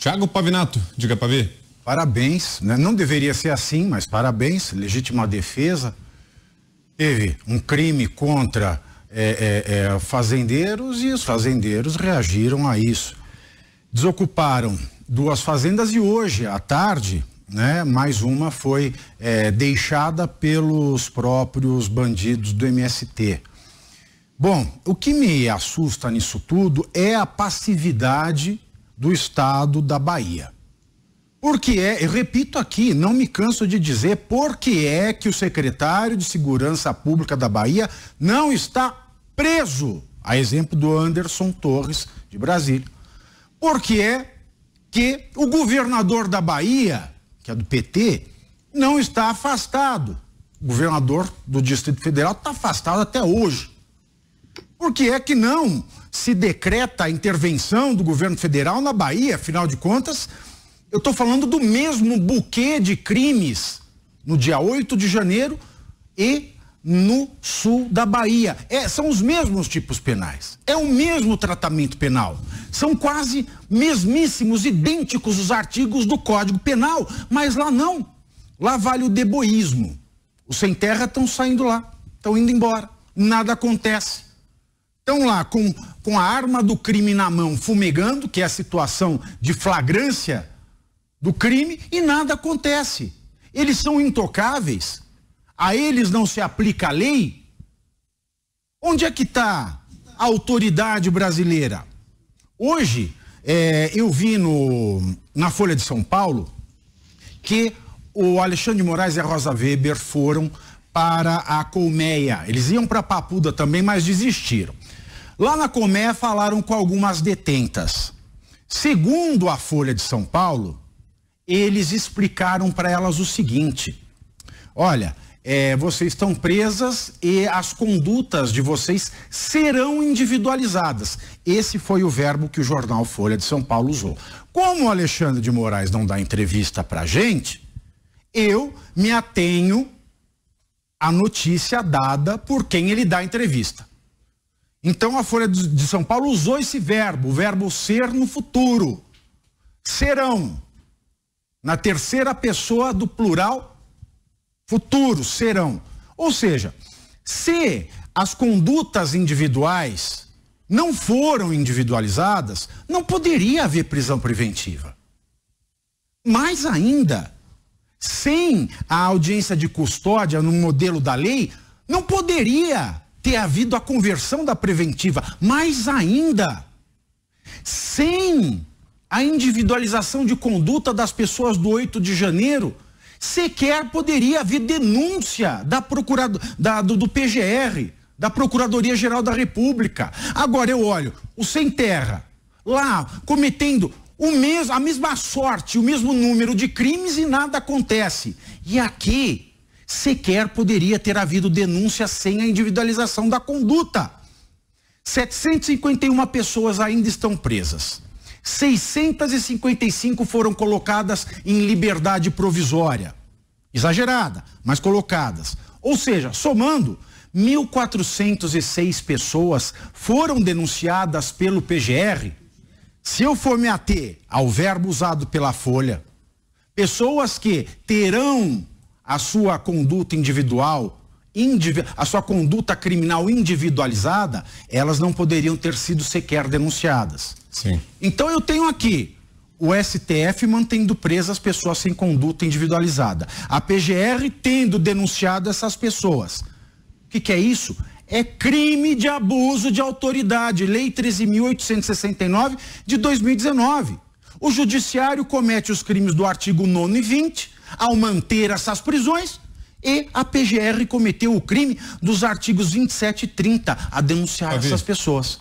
Tiago Pavinato, diga para ver. Parabéns, né? não deveria ser assim, mas parabéns, legítima defesa. Teve um crime contra é, é, é, fazendeiros e os fazendeiros reagiram a isso. Desocuparam duas fazendas e hoje, à tarde, né, mais uma foi é, deixada pelos próprios bandidos do MST. Bom, o que me assusta nisso tudo é a passividade do estado da Bahia. Porque é, eu repito aqui, não me canso de dizer, porque é que o secretário de Segurança Pública da Bahia não está preso, a exemplo do Anderson Torres de Brasília. Porque é que o governador da Bahia, que é do PT, não está afastado. O governador do Distrito Federal está afastado até hoje. Por que é que não se decreta a intervenção do governo federal na Bahia, afinal de contas, eu estou falando do mesmo buquê de crimes no dia 8 de janeiro e no sul da Bahia. É, são os mesmos tipos penais. É o mesmo tratamento penal. São quase mesmíssimos, idênticos os artigos do Código Penal, mas lá não. Lá vale o deboísmo. Os sem terra estão saindo lá, estão indo embora. Nada acontece estão lá com, com a arma do crime na mão, fumegando, que é a situação de flagrância do crime, e nada acontece. Eles são intocáveis, a eles não se aplica a lei. Onde é que está a autoridade brasileira? Hoje, é, eu vi no, na Folha de São Paulo que o Alexandre de Moraes e a Rosa Weber foram para a Colmeia. Eles iam para Papuda também, mas desistiram. Lá na Comé falaram com algumas detentas. Segundo a Folha de São Paulo, eles explicaram para elas o seguinte: olha, é, vocês estão presas e as condutas de vocês serão individualizadas. Esse foi o verbo que o jornal Folha de São Paulo usou. Como o Alexandre de Moraes não dá entrevista para gente, eu me atenho à notícia dada por quem ele dá entrevista. Então a Folha de São Paulo usou esse verbo, o verbo ser no futuro. Serão. Na terceira pessoa do plural, futuro, serão. Ou seja, se as condutas individuais não foram individualizadas, não poderia haver prisão preventiva. Mais ainda, sem a audiência de custódia no modelo da lei, não poderia ter havido a conversão da preventiva, mais ainda, sem a individualização de conduta das pessoas do 8 de janeiro, sequer poderia haver denúncia da procurado, da, do, do PGR, da Procuradoria Geral da República. Agora eu olho o sem terra lá cometendo o mesmo, a mesma sorte, o mesmo número de crimes e nada acontece. E aqui sequer poderia ter havido denúncia sem a individualização da conduta. 751 pessoas ainda estão presas. 655 foram colocadas em liberdade provisória. Exagerada, mas colocadas. Ou seja, somando, 1.406 pessoas foram denunciadas pelo PGR. Se eu for me ater ao verbo usado pela Folha, pessoas que terão a sua conduta individual, a sua conduta criminal individualizada, elas não poderiam ter sido sequer denunciadas. Sim. Então eu tenho aqui o STF mantendo presas pessoas sem conduta individualizada, a PGR tendo denunciado essas pessoas. O que, que é isso? É crime de abuso de autoridade, Lei 13.869 de 2019. O Judiciário comete os crimes do artigo 9 e 20 ao manter essas prisões. E a PGR cometeu o crime dos artigos 27 e 30 a denunciar essas pessoas.